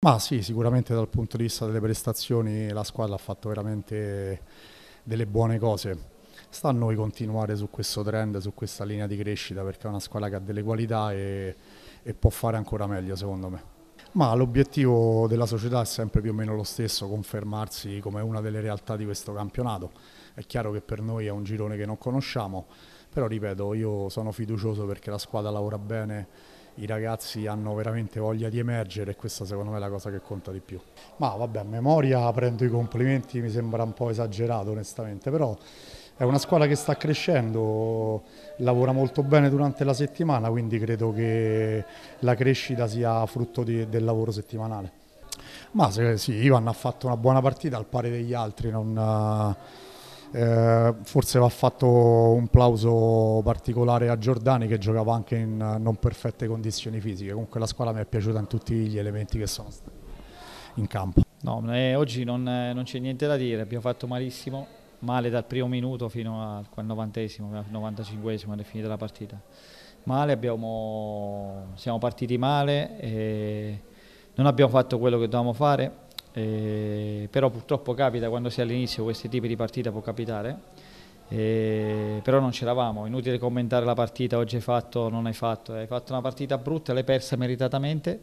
Ma sì, sicuramente dal punto di vista delle prestazioni la squadra ha fatto veramente delle buone cose. Sta a noi continuare su questo trend, su questa linea di crescita, perché è una squadra che ha delle qualità e, e può fare ancora meglio, secondo me. Ma l'obiettivo della società è sempre più o meno lo stesso, confermarsi come una delle realtà di questo campionato. È chiaro che per noi è un girone che non conosciamo, però ripeto, io sono fiducioso perché la squadra lavora bene i ragazzi hanno veramente voglia di emergere e questa secondo me è la cosa che conta di più. Ma vabbè, a memoria prendo i complimenti, mi sembra un po' esagerato onestamente, però è una squadra che sta crescendo, lavora molto bene durante la settimana, quindi credo che la crescita sia frutto di, del lavoro settimanale. Ma sì, Ivan ha fatto una buona partita al pari degli altri, non eh, forse va fatto un plauso particolare a Giordani che giocava anche in eh, non perfette condizioni fisiche. Comunque la squadra mi è piaciuta in tutti gli elementi che sono in campo. No, eh, oggi non, eh, non c'è niente da dire, abbiamo fatto malissimo, male dal primo minuto fino al 90esimo, al 95esimo, alla fine della partita. Male, abbiamo, siamo partiti male e non abbiamo fatto quello che dovevamo fare eh, però purtroppo capita quando si è all'inizio questi tipi di partita può capitare. Eh, però non c'eravamo, inutile commentare la partita, oggi hai fatto, non hai fatto, hai fatto una partita brutta, l'hai persa meritatamente,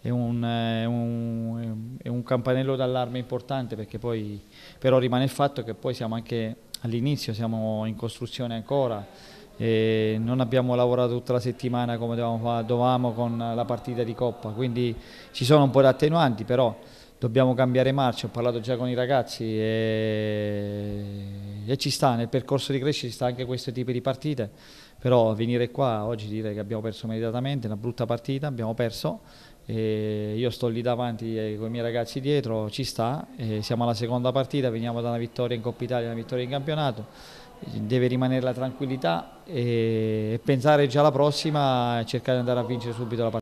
è un, è eh, un, è un campanello d'allarme importante perché poi però rimane il fatto che poi siamo anche all'inizio, siamo in costruzione ancora, eh, non abbiamo lavorato tutta la settimana come dovevamo, dovevamo con la partita di Coppa, quindi ci sono un po' di attenuanti però dobbiamo cambiare marcia, ho parlato già con i ragazzi e, e ci sta, nel percorso di crescita ci sta anche questo tipo di partite, però venire qua oggi dire che abbiamo perso meritatamente, una brutta partita, abbiamo perso, e io sto lì davanti eh, con i miei ragazzi dietro, ci sta, siamo alla seconda partita, veniamo da una vittoria in Coppa Italia, una vittoria in campionato, deve rimanere la tranquillità e, e pensare già alla prossima e cercare di andare a vincere subito la partita.